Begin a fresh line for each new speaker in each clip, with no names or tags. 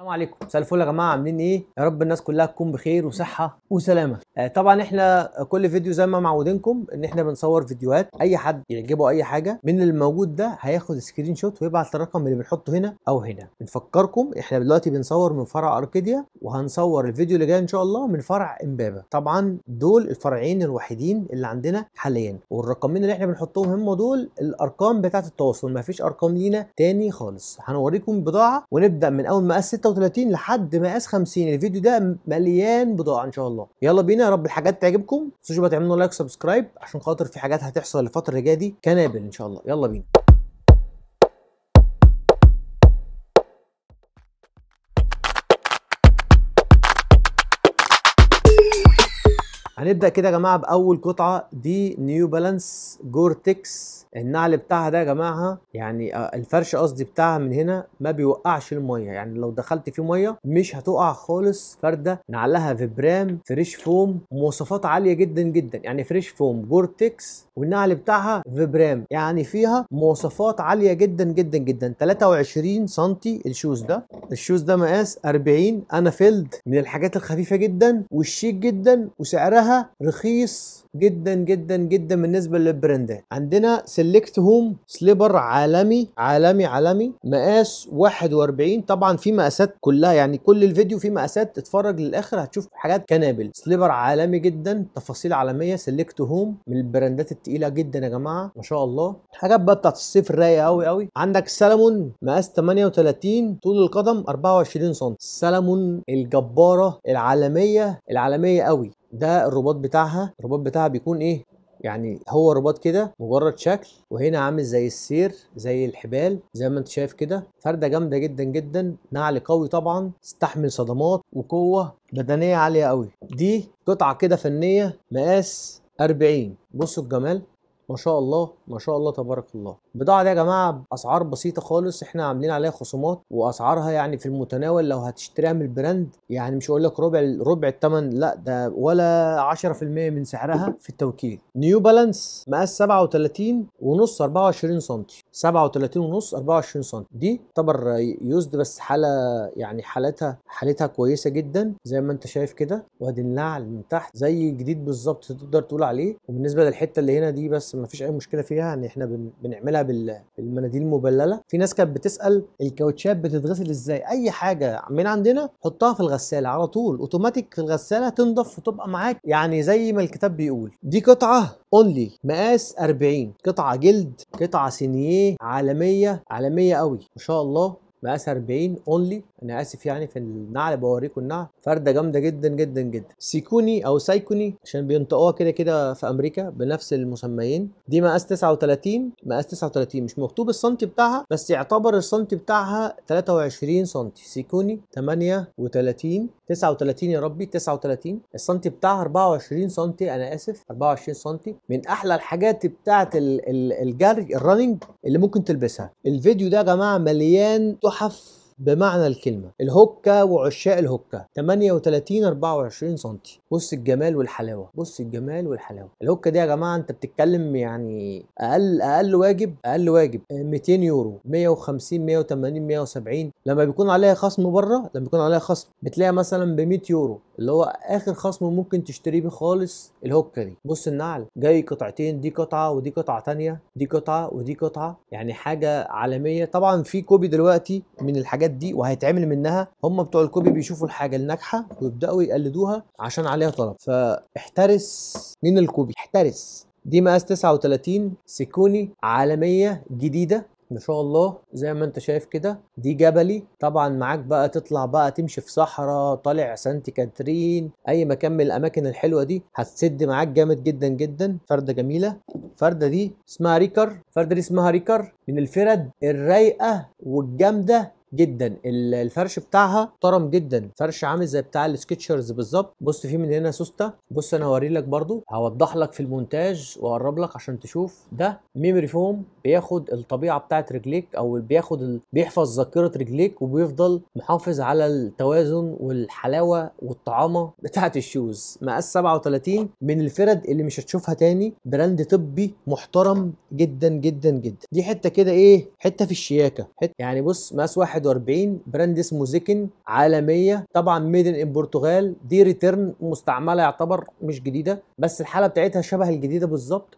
السلام عليكم مساء الفل يا جماعه عاملين ايه يا رب الناس كلها تكون بخير وصحه وسلامه آه طبعا احنا كل فيديو زي ما معودينكم ان احنا بنصور فيديوهات اي حد يعجبه اي حاجه من الموجود ده هياخد سكرين شوت ويبعت الرقم اللي بنحطه هنا او هنا بنفكركم احنا دلوقتي بنصور من فرع اركيديا وهنصور الفيديو اللي جاي ان شاء الله من فرع امبابه طبعا دول الفرعين الوحيدين اللي عندنا حاليا والرقمين اللي احنا بنحطهم هم دول الارقام بتاعه التواصل مفيش ارقام لينا تاني خالص هنوريكم بضاعه ونبدا من اول مقاس 36 لحد مقاس 50 الفيديو ده مليان بضاعه ان شاء الله يلا بينا يا رب الحاجات تعجبكم ما تنسوش تعملوا لايك وسبسكرايب عشان خاطر في حاجات هتحصل الفتره الجايه دي كنابل ان شاء الله يلا بينا هنبدا كده يا جماعه باول قطعه دي نيو بالانس جور تكس النعل بتاعها ده يا جماعه يعني آه، الفرش قصدي بتاعها من هنا ما بيوقعش الميه يعني لو دخلت فيه ميه مش هتقع خالص فرده نعلها فيبرام فريش فوم مواصفات عاليه جدا جدا يعني فريش فوم جور تكس والنعل بتاعها فيبرام يعني فيها مواصفات عاليه جدا جدا جدا 23 سم الشوز ده الشوز ده مقاس 40 انا فيلد من الحاجات الخفيفه جدا والشيك جدا وسعرها رخيص جدا جدا جدا بالنسبه للبراندات عندنا سيلكت هوم سليبر عالمي عالمي عالمي مقاس 41 طبعا في مقاسات كلها يعني كل الفيديو في مقاسات اتفرج للاخر هتشوف حاجات كنابل سليبر عالمي جدا تفاصيل عالميه سيلكت هوم من البراندات الثقيله جدا يا جماعه ما شاء الله الحاجات بقى بتاعت الصيف رايقه قوي قوي عندك سلمون مقاس 38 طول القدم 24 سم سلمون الجباره العالميه العالميه قوي ده الرباط بتاعها الرباط بتاعها بيكون ايه يعني هو رباط كده مجرد شكل وهنا عامل زي السير زي الحبال زي ما انت شايف كده فرده جامده جدا جدا نعل قوي طبعا استحمل صدمات وقوه بدنيه عاليه قوي دي قطعه كده فنيه مقاس 40 بصوا الجمال ما شاء الله ما شاء الله تبارك الله البضاعه دي يا جماعه اسعار بسيطه خالص احنا عاملين عليها خصومات واسعارها يعني في المتناول لو هتشتريها من البراند يعني مش هقول لك ربع ربع الثمن لا ده ولا 10% من سعرها في التوكيل نيو بالانس مقاس 37 ونص 24 سم 37 ونص 24 سم دي تعتبر يوزد بس حاله يعني حالتها حالتها كويسه جدا زي ما انت شايف كده وادي النعل من تحت زي جديد بالظبط تقدر تقول عليه وبالنسبه للحته اللي هنا دي بس ما فيش اي مشكله فيها ان يعني احنا بنعملها بالمناديل المبلله في ناس كانت بتسال الكاوتشات بتتغسل ازاي اي حاجه من عندنا حطها في الغساله على طول اوتوماتيك في الغساله تنضف وتبقى معاك يعني زي ما الكتاب بيقول دي قطعه اونلي مقاس 40 قطعه جلد قطعه سينيه عالميه عالميه قوي ما شاء الله مقاس 40 اونلي انا اسف يعني في النعل بوريكم النعل فرده جامده جدا جدا جدا سيكوني او سايكوني عشان بينطقوها كده كده في امريكا بنفس المسميين دي مقاس 39 مقاس 39 مش مكتوب السنتي بتاعها بس يعتبر السنتي بتاعها 23 سنتي سيكوني 38 39 يا ربي 39 السنتي بتاعها 24 سنتي انا اسف 24 سنتي من احلى الحاجات بتاعه الجري الرننج اللي ممكن تلبسها الفيديو ده يا جماعه مليان تحف بمعنى الكلمة الهوكا وعشاق الهوكا 38 24 سم بص الجمال والحلاوة بص الجمال والحلاوة الهوكا دي يا جماعة انت بتتكلم يعني اقل اقل واجب اقل واجب 200 آه، يورو 150 180 170 لما بيكون عليها خصم بره لما بيكون عليها خصم بتلاقيها مثلا ب 100 يورو اللي هو اخر خصم ممكن تشتري بيه خالص الهوكا دي بص النعل جاي قطعتين دي قطعة ودي قطعة تانية دي قطعة ودي قطعة يعني حاجة عالمية طبعا في كوبي دلوقتي من الحاجات الحاجات دي وهيتعمل منها هم بتوع الكوبي بيشوفوا الحاجه الناجحه ويبداوا يقلدوها عشان عليها طلب فاحترس من الكوبي احترس دي مقاس 39 سيكوني عالميه جديده ما شاء الله زي ما انت شايف كده دي جبلي طبعا معاك بقى تطلع بقى تمشي في صحراء طالع سانت كاترين اي مكان من الاماكن الحلوه دي هتسد معاك جامد جدا جدا فرده جميله الفرده دي اسمها ريكر الفرده دي اسمها ريكر من الفرد الرايقه والجامده جدا الفرش بتاعها محترم جدا فرش عامل زي بتاع السكتشرز بالظبط بص في من هنا سوسته بص انا هوري لك برضو هوضح لك في المونتاج واقرب لك عشان تشوف ده ميموري فوم بياخد الطبيعه بتاعت رجليك او بياخد ال... بيحفظ ذاكره رجليك وبيفضل محافظ على التوازن والحلاوه والطعامه بتاعت الشوز مقاس 37 من الفرد اللي مش هتشوفها تاني براند طبي محترم جدا جدا جدا دي حته كده ايه حته في الشياكه حتة يعني بص مقاس واحد 41 براند اسمه زيكن عالميه طبعا ميدن برتغال دي ريتيرن مستعمله يعتبر مش جديده بس الحاله بتاعتها شبه الجديده بالظبط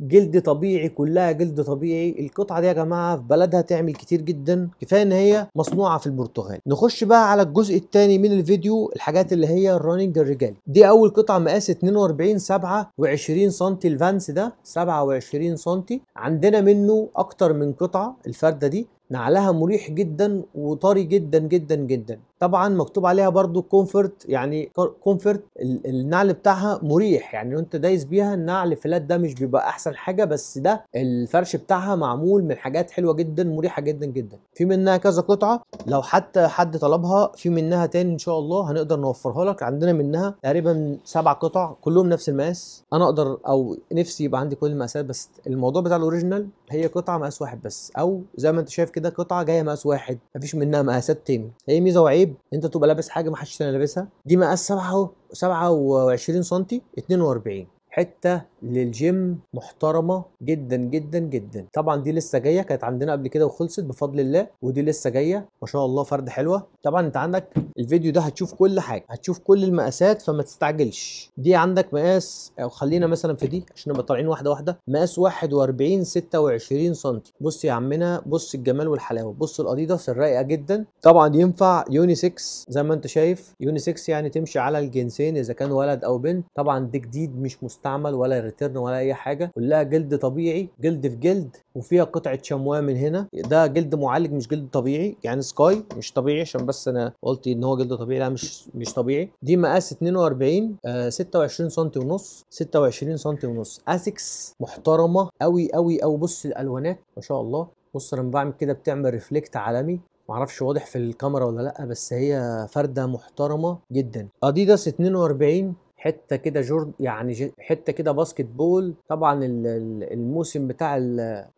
جلد طبيعي كلها جلد طبيعي القطعه دي يا جماعه في بلدها تعمل كتير جدا كفايه ان هي مصنوعه في البرتغال نخش بقى على الجزء الثاني من الفيديو الحاجات اللي هي الرننج الرجالي دي اول قطعه مقاس 42 27 و سم الفانس ده 27 سم عندنا منه اكتر من قطعه الفرده دي نعلها مريح جدا وطري جدا جدا جدا طبعا مكتوب عليها برضو كومفورت يعني كومفورت النعل بتاعها مريح يعني لو انت دايس بيها النعل فلات ده مش بيبقى احسن حاجه بس ده الفرش بتاعها معمول من حاجات حلوه جدا مريحه جدا جدا في منها كذا قطعه لو حتى حد طلبها في منها تاني ان شاء الله هنقدر نوفرها لك عندنا منها تقريبا سبع قطع كلهم نفس المقاس انا اقدر او نفسي يبقى عندي كل المقاسات بس الموضوع بتاع الاوريجينال هي قطعه مقاس واحد بس او زي ما انت شايف كده قطعه جايه مقاس واحد مفيش منها مقاسات تاني هي ميزه وعيب عيب انت تبقى لابس حاجه ما حدش تاني لابسها دي مقاس 7 27 سم 42 حته للجيم محترمه جدا جدا جدا طبعا دي لسه جايه كانت عندنا قبل كده وخلصت بفضل الله ودي لسه جايه ما شاء الله فرد حلوه طبعا انت عندك الفيديو ده هتشوف كل حاجه هتشوف كل المقاسات فما تستعجلش دي عندك مقاس او خلينا مثلا في دي عشان نبقى طالعين واحده واحده مقاس 41 26 سم بص يا عمنا بص الجمال والحلاوه بص الاديداس الرايقه جدا طبعا ينفع يوني 6 زي ما انت شايف يوني 6 يعني تمشي على الجنسين اذا كان ولد او بنت طبعا ده جديد مش مستعمل ولا ترن ولا اي حاجه كلها جلد طبيعي جلد في جلد وفيها قطعه شمواه من هنا ده جلد معالج مش جلد طبيعي يعني سكاي مش طبيعي عشان بس انا قلت ان هو جلد طبيعي لا مش مش طبيعي دي مقاس 42 آه 26 سم ونص 26 سم ونص اسكس محترمه قوي قوي قوي بص الالوانات ما شاء الله بص انا بعمل كده بتعمل ريفلكت عالمي معرفش واضح في الكاميرا ولا لا بس هي فرده محترمه جدا اديداس 42 حته كده جورد يعني حته كده باسكت بول طبعا الموسم بتاع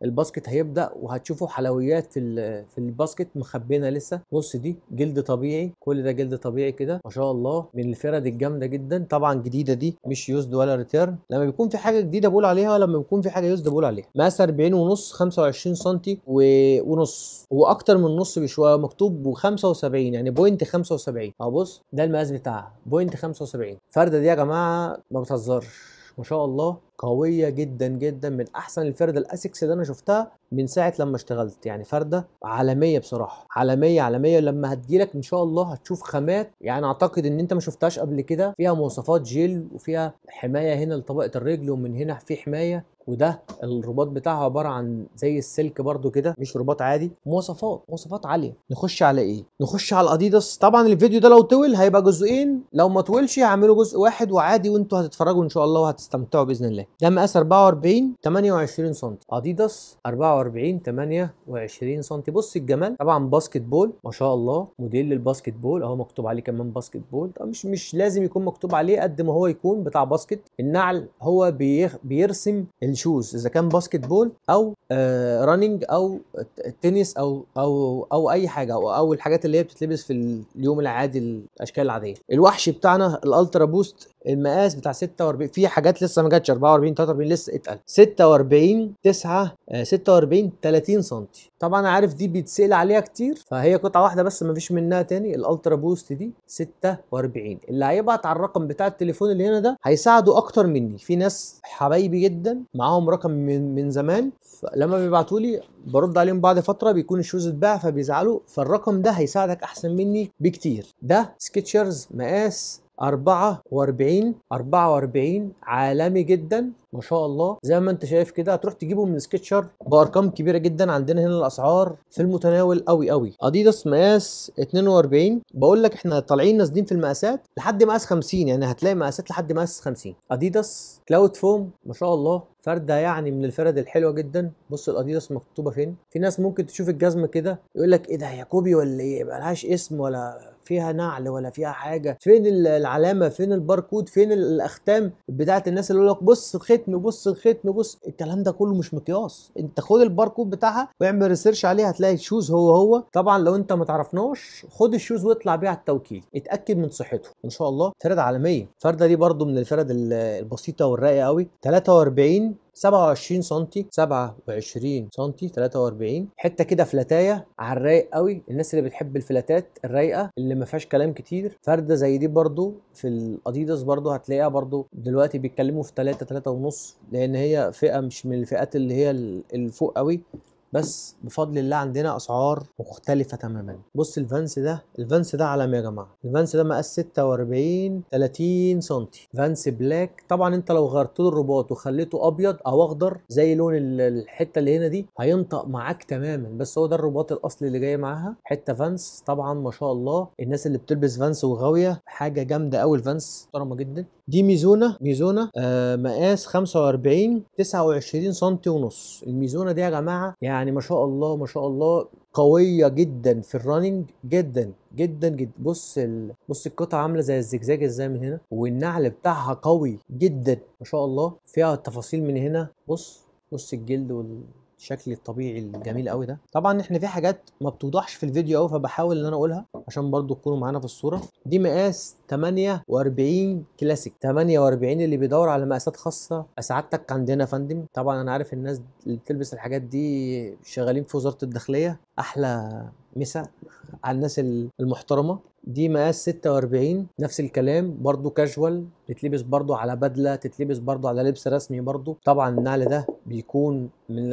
الباسكت هيبدا وهتشوفوا حلويات في في الباسكت مخبينه لسه بص دي جلد طبيعي كل ده جلد طبيعي كده ما شاء الله من الفرد الجامده جدا طبعا جديده دي مش يوزد ولا ريتيرن لما بيكون في حاجه جديده بقول عليها ولما بيكون في حاجه يوزد بقول عليها مقاس 40 ونص 25 سم و... ونص واكتر من نص بشويه مكتوب و75 يعني بوينت 75 اهو بص ده المقاس بتاعها بوينت 75 الفرده دي جماعه ما بتهزرش ما شاء الله قويه جدا جدا من احسن الفرده الاسكس اللي انا شفتها من ساعه لما اشتغلت يعني فرده عالميه بصراحه عالميه عالميه لما هتجيلك ان شاء الله هتشوف خامات يعني اعتقد ان انت ما شفتهاش قبل كده فيها مواصفات جيل وفيها حمايه هنا لطبقه الرجل ومن هنا في حمايه وده الرباط بتاعها عباره عن زي السلك برده كده مش رباط عادي مواصفات مواصفات عاليه نخش على ايه نخش على الاديداس طبعا الفيديو ده لو طول هيبقى جزئين لو ما طولش هعمله جزء واحد وعادي وانتوا هتتفرجوا ان شاء الله وهتستمتعوا باذن الله ده مقاس 44 28 سم اديداس 44 28 سم بص الجمال طبعا باسكت بول ما شاء الله موديل للباسكت بول اهو مكتوب عليه كمان باسكت بول مش مش لازم يكون مكتوب عليه قد ما هو يكون بتاع باسكت النعل هو بيخ بيرسم الشوز اذا كان باسكت بول او آه رننج او تنس او او او اي حاجه او, أو الحاجات اللي هي بتتلبس في اليوم العادي الاشكال العاديه الوحش بتاعنا الالترا بوست المقاس بتاع 46 في حاجات لسه ما جاتش 44 43 لسه اتقل 46 9 46 30 سم طبعا انا عارف دي بيتسال عليها كتير فهي قطعه واحده بس ما فيش منها تاني الالترا بوست دي 46 اللي هيبعت على الرقم بتاع التليفون اللي هنا ده هيساعده اكتر مني في ناس حبايبي جدا معاهم رقم من من زمان لما بيبعتوا لي برد عليهم بعد فتره بيكون الشوز اتباع فبيزعلوا فالرقم ده هيساعدك احسن مني بكتير ده سكتشرز مقاس 44 44 عالمي جدا ما شاء الله زي ما انت شايف كده هتروح تجيبه من سكتشر بارقام كبيره جدا عندنا هنا الاسعار في المتناول قوي قوي اديداس مقاس 42 بقول لك احنا طالعين نازلين في المقاسات لحد مقاس 50 يعني هتلاقي مقاسات لحد مقاس 50 اديداس كلاود فوم ما شاء الله فرده يعني من الفرد الحلوه جدا بص الاديداس مكتوبه فين في ناس ممكن تشوف الجزمه كده يقول لك ايه ده يا كوبي ولا ايه ملهاش اسم ولا فيها نعل ولا فيها حاجه فين العلامه فين الباركود فين الاختام بتاعت الناس اللي يقول لك بص الختم بص الختم بص الكلام ده كله مش مقياس انت خد الباركود بتاعها واعمل ريسيرش عليها هتلاقي الشوز هو هو طبعا لو انت ما تعرفناش خد الشوز واطلع بيه على التوكيل اتاكد من صحته ان شاء الله فرد عالميه الفرده دي برده من الفرد البسيطه والراقيه قوي 43 27 سم 27 سم 43 حته كده فلاتايه على الرايق قوي الناس اللي بتحب الفلاتات الرايقه اللي ما فيهاش كلام كتير فرده زي دي برده في الاديداس برده هتلاقيها برده دلوقتي بيتكلموا في 3 3 ونص لان هي فئه مش من الفئات اللي هي الفوق قوي بس بفضل الله عندنا اسعار مختلفه تماما بص الفانس ده الفانس ده عالمي يا جماعه الفانس ده مقاس 46 30 سم فانس بلاك طبعا انت لو غيرت له الرباط وخليته ابيض او اخضر زي لون الحته اللي هنا دي هينطق معاك تماما بس هو ده الرباط الاصلي اللي جاي معاها حته فانس طبعا ما شاء الله الناس اللي بتلبس فانس وغاويه حاجه جامده قوي الفانس محترمه جدا دي ميزونه ميزونه آه مقاس 45 29 سم ونص الميزونه دي يا جماعه يعني ما شاء الله ما شاء الله قويه جدا في الرننج جدا جدا جدا بص ال... بص القطعه عامله زي الزجزاج ازاي من هنا والنعل بتاعها قوي جدا ما شاء الله فيها تفاصيل من هنا بص بص الجلد وال الشكل الطبيعي الجميل قوي ده طبعا احنا في حاجات ما بتوضحش في الفيديو قوي فبحاول ان انا اقولها عشان برضو تكونوا معانا في الصوره دي مقاس 48 كلاسيك 48 اللي بيدور على مقاسات خاصه اسعدتك عندنا يا فندم طبعا انا عارف الناس اللي بتلبس الحاجات دي شغالين في وزاره الداخليه احلى مسا على الناس المحترمه دي مقاس 46 نفس الكلام برضو كاجوال تتلبس برضو على بدله تتلبس برضو على لبس رسمي برضو طبعا النعل ده بيكون من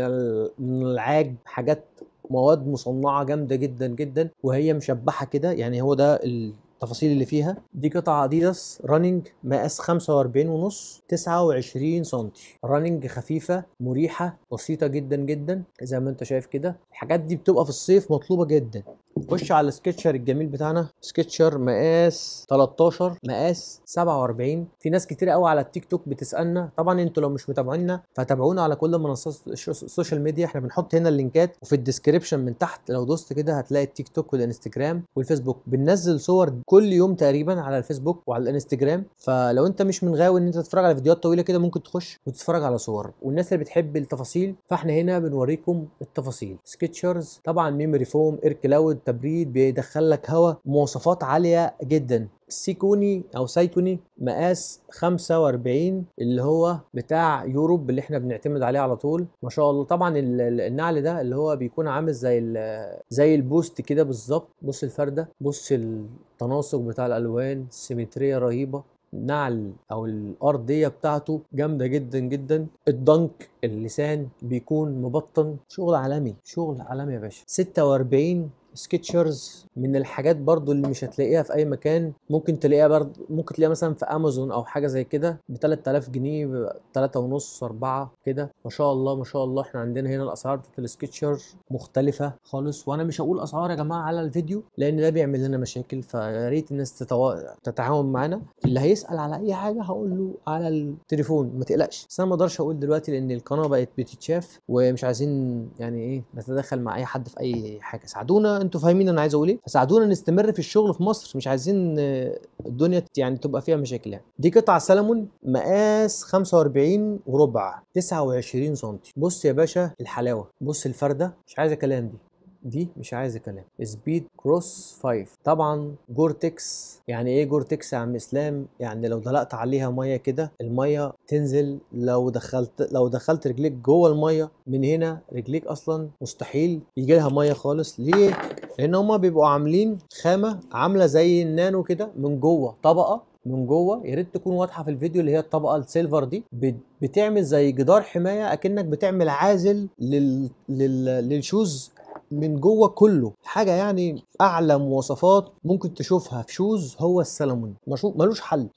من العاج حاجات مواد مصنعه جامده جدا جدا وهي مشبحه كده يعني هو ده التفاصيل اللي فيها دي قطعة اديداس راننج مقاس 45 ونص 29 سم راننج خفيفة مريحة بسيطة جدا جدا زي ما انت شايف كده الحاجات دي بتبقى في الصيف مطلوبة جدا خش على السكتشر الجميل بتاعنا سكتشر مقاس 13 مقاس 47 في ناس كتير قوي على التيك توك بتسالنا طبعا انتوا لو مش متابعينا فتابعونا على كل منصات السوشيال ميديا احنا بنحط هنا اللينكات وفي الديسكربشن من تحت لو دوست كده هتلاقي التيك توك والانستجرام والفيسبوك بننزل صور كل يوم تقريبا على الفيسبوك وعلى الانستجرام فلو انت مش من غاوي ان انت تتفرج على فيديوهات طويله كده ممكن تخش وتتفرج على صور والناس اللي بتحب التفاصيل فاحنا هنا بنوريكم التفاصيل سكتشرز طبعا ميموري فوم اير كلاود التبريد بيدخل لك هواء مواصفات عاليه جدا سيكوني او سايكوني مقاس 45 اللي هو بتاع يوروب اللي احنا بنعتمد عليه على طول ما شاء الله طبعا النعل ده اللي هو بيكون عامل زي زي البوست كده بالظبط بص الفرده بص التناسق بتاع الالوان سيمتريه رهيبه النعل او الارضيه بتاعته جامده جدا جدا الدنك اللسان بيكون مبطن شغل عالمي شغل عالمي يا باشا 46 سكتشرز من الحاجات برضو اللي مش هتلاقيها في اي مكان ممكن تلاقيها برضو ممكن تلاقيها مثلا في امازون او حاجه زي كده ب 3000 جنيه 3 ونص 4 كده ما شاء الله ما شاء الله احنا عندنا هنا الاسعار بتاعت السكتشر مختلفه خالص وانا مش هقول اسعار يا جماعه على الفيديو لان ده بيعمل لنا مشاكل فيا ريت الناس تتوا... تتعاون معانا اللي هيسال على اي حاجه هقول له على التليفون ما تقلقش بس انا ما اقدرش اقول دلوقتي لان القناه بقت بتتشاف ومش عايزين يعني ايه نتدخل مع اي حد في اي حاجه ساعدونا انتوا فاهمين انا عايز اقول ايه فساعدونا نستمر في الشغل في مصر مش عايزين آه، الدنيا يعني تبقى فيها مشاكل يعني دي قطعه سلمون مقاس 45 وربع 29 سم بص يا باشا الحلاوه بص الفرده مش عايزه كلام دي دي مش عايزه كلام سبيد كروس 5 طبعا جورتكس يعني ايه جورتكس يا عم اسلام يعني لو دلقت عليها ميه كده الميه تنزل لو دخلت لو دخلت رجليك جوه الميه من هنا رجليك اصلا مستحيل يجي لها ميه خالص ليه لان هما بيبقوا عاملين خامه عامله زي النانو كده من جوه طبقه من جوه يا ريت تكون واضحه في الفيديو اللي هي الطبقه السيلفر دي بتعمل زي جدار حمايه اكنك بتعمل عازل لل... لل... للشوز من جوه كله حاجه يعني اعلى مواصفات ممكن تشوفها في شوز هو السلمون ملوش حل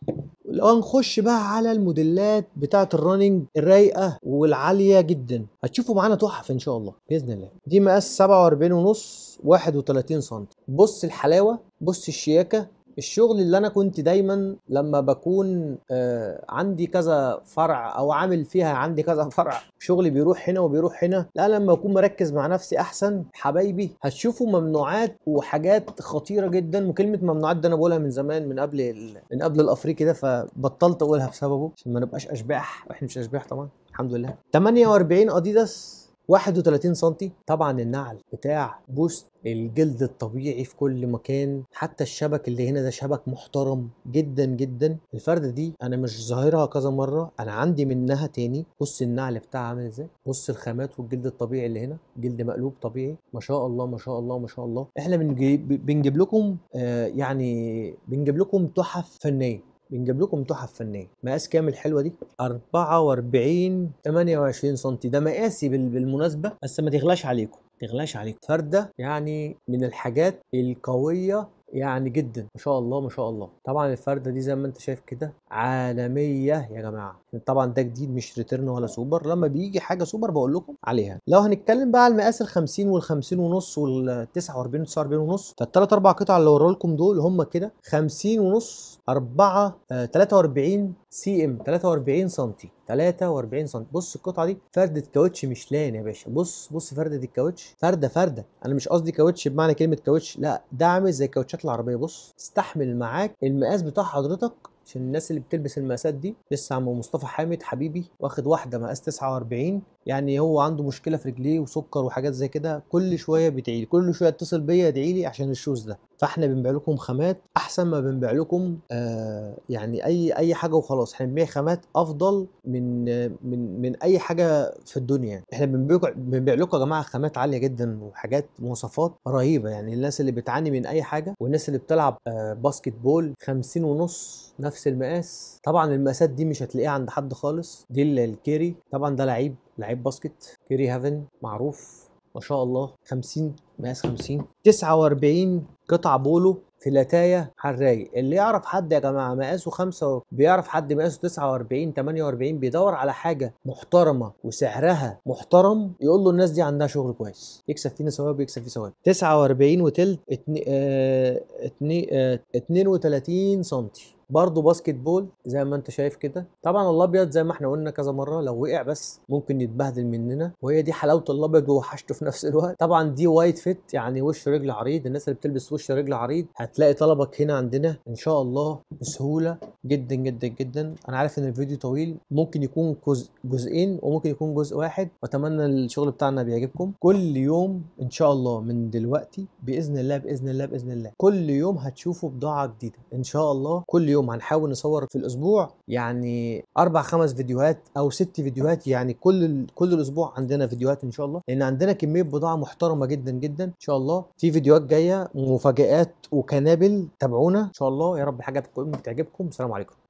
لو نخش بقى على الموديلات بتاعه الرننج الرايقه والعاليه جدا هتشوفوا معانا تحف ان شاء الله باذن الله دي مقاس 47 ونص 31 سم بص الحلاوه بص الشياكه الشغل اللي انا كنت دايما لما بكون آه، عندي كذا فرع او عامل فيها عندي كذا فرع شغلي بيروح هنا وبيروح هنا لا لما اكون مركز مع نفسي احسن حبايبي هتشوفوا ممنوعات وحاجات خطيره جدا وكلمه ممنوعات ده انا بقولها من زمان من قبل من قبل الافريقي ده فبطلت اقولها بسببه عشان ما نبقاش اشباح احنا مش اشباح طبعا الحمد لله 48 اديداس 31 سم طبعا النعل بتاع بوست الجلد الطبيعي في كل مكان حتى الشبك اللي هنا ده شبك محترم جدا جدا الفردة دي انا مش ظاهرها كذا مرة انا عندي منها تاني بص النعل بتاعها عامل ازاي بص الخامات والجلد الطبيعي اللي هنا جلد مقلوب طبيعي ما شاء الله ما شاء الله ما شاء الله احنا بنجيب بنجيب لكم آه يعني بنجيب لكم تحف فنيه بنجيب لكم تحف فنيه مقاس كام الحلوه دي 44 28 سم ده مقاسي بالمناسبه بس ما تغلاش عليكم تغلاش عليكم فرده يعني من الحاجات القويه يعني جدا ما شاء الله ما شاء الله طبعا الفرده دي زي ما انت شايف كده عالميه يا جماعه طبعا ده جديد مش ريتيرن ولا سوبر لما بيجي حاجه سوبر بقول لكم عليها لو هنتكلم بقى على المقاس ال 50 وال 50 ونص وال 49 49 ونص فالثلاث اربع قطع اللي ورا لكم دول هم كده 50 ونص 4 43 آه، سي ام 43 سم 43 سم بص القطعه دي فرده كاوتش لان يا باشا بص بص فرده الكاوتش فرده فرده انا مش قصدي كاوتش بمعنى كلمه كاوتش لا ده عامل زي كاوتشات العربيه بص استحمل معاك المقاس بتاع حضرتك عشان الناس اللي بتلبس المقاسات دي لسه عم مصطفى حامد حبيبي واخد واحده مقاس 49 يعني هو عنده مشكله في رجليه وسكر وحاجات زي كده كل شويه بيدعي كل شويه اتصل بيا ادعي لي عشان الشوز ده فاحنا بنبيع لكم خامات احسن ما بنبيع لكم آه يعني اي اي حاجه وخلاص احنا بنبيع خامات افضل من من من اي حاجه في الدنيا يعني احنا بنبيع بنبيع لكم يا جماعه خامات عاليه جدا وحاجات مواصفات رهيبه يعني الناس اللي بتعاني من اي حاجه والناس اللي بتلعب آه باسكت بول 50 ونص نفس المقاس طبعا المقاسات دي مش هتلاقيها عند حد خالص دي الكيري طبعا ده لعيب لعيب باسكت كيري هافن معروف ما شاء الله 50 مقاس 50 49 قطع بولو في فلاتايا حرايق اللي يعرف حد يا جماعه مقاسه 5 بيعرف حد مقاسه 49 48 بيدور على حاجه محترمه وسعرها محترم يقول له الناس دي عندها شغل كويس يكسب فينا ثواب ويكسب فيه ثواب 49 وتلت آه، آه، اتنين اه اه 32 سم برضه باسكت بول زي ما انت شايف كده طبعا الابيض زي ما احنا قلنا كذا مره لو وقع بس ممكن يتبهدل مننا وهي دي حلاوه الابيض ووحشته في نفس الوقت طبعا دي وايد فيت يعني وش رجل عريض الناس اللي بتلبس وش رجل عريض هتلاقي طلبك هنا عندنا ان شاء الله بسهوله جدا جدا جدا انا عارف ان الفيديو طويل ممكن يكون جزء جزئين وممكن يكون جزء واحد واتمنى الشغل بتاعنا بيعجبكم كل يوم ان شاء الله من دلوقتي باذن الله باذن الله باذن الله كل يوم هتشوفوا بضاعه جديده ان شاء الله كل يوم اليوم هنحاول نصور في الاسبوع يعني اربع خمس فيديوهات او ست فيديوهات يعني كل كل الاسبوع عندنا فيديوهات ان شاء الله لان عندنا كميه بضاعه محترمه جدا جدا ان شاء الله في فيديوهات جايه مفاجات وكنابل تابعونا ان شاء الله يا رب حاجه تكون تعجبكم السلام عليكم